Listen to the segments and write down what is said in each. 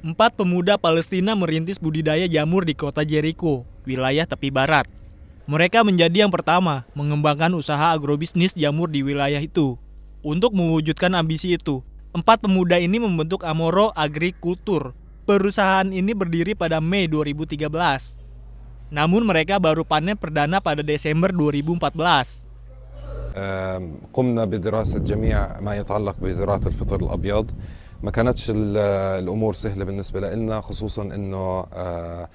Empat pemuda Palestina merintis budidaya jamur di kota Jericho, wilayah tepi barat. Mereka menjadi yang pertama mengembangkan usaha agrobisnis jamur di wilayah itu. Untuk mewujudkan ambisi itu, empat pemuda ini membentuk Amoro Agrikultur. Perusahaan ini berdiri pada Mei 2013. Namun mereka baru panen perdana pada Desember 2014. قمنا بدراسة جميع ما يتعلق بزراعة الفطر الأبيض ما كانتش الامور سهله بالنسبه لنا خصوصا انه آه،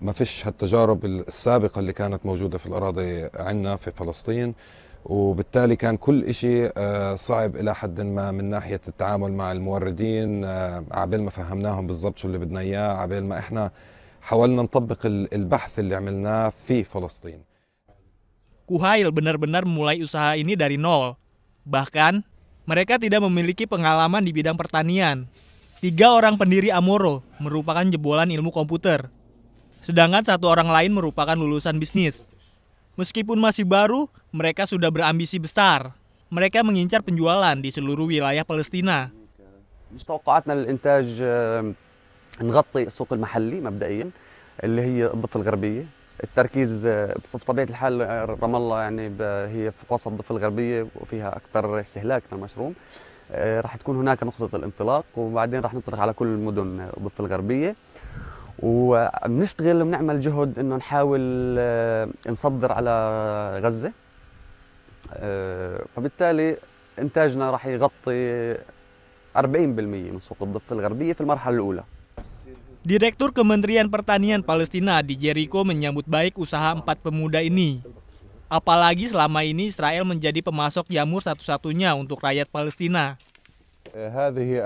ما فيش هالتجارب السابقه اللي كانت موجوده في الاراضي عندنا في فلسطين وبالتالي كان كل شيء آه، صعب الى حد ما من ناحيه التعامل مع الموردين آه، عبال ما فهمناهم بالضبط شو اللي بدنا اياه عبال ما احنا حاولنا نطبق البحث اللي عملناه في فلسطين Kuhail benar-benar mulai usaha ini dari nol. Bahkan Mereka tidak memiliki pengalaman di bidang pertanian. Tiga orang pendiri Amoro merupakan jebolan ilmu komputer, sedangkan satu orang lain merupakan lulusan bisnis. Meskipun masih baru, mereka sudah berambisi besar. Mereka mengincar penjualan di seluruh wilayah Palestina. التركيز آه، في طبيعه الحال آه، رام الله يعني هي في وسط الضفه الغربيه وفيها اكثر استهلاك للمشروم آه، راح تكون هناك نقطه الانطلاق وبعدين راح ننطلق على كل المدن الضفه الغربيه وبنشتغل وبنعمل جهد انه نحاول نصدر على غزه فبالتالي انتاجنا راح يغطي 40% من سوق الضفه الغربيه في المرحله الاولى Direktur Kementerian Pertanian Palestina di Jericho menyambut baik usaha empat pemuda ini. Apalagi selama ini Israel menjadi pemasok jamur satu-satunya untuk rakyat Palestina. هذه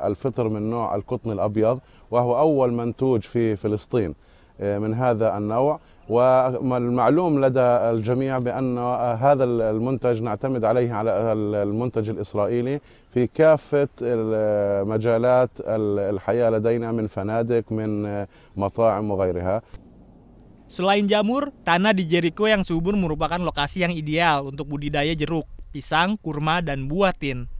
الفطر من نوع القطن الأبيض وهو أول منتوج في فلسطين من هذا النوع والمعلوم لدى الجميع بأن هذا المنتج نعتمد عليه على المنتج الإسرائيلي في كافة مجالات الحياة لدينا من فنادق من مطاعم وغيرها Selain jamur, tanah di Jericho yang subur merupakan lokasi yang ideal untuk budidaya jeruk, pisang, kurma, dan buah tin.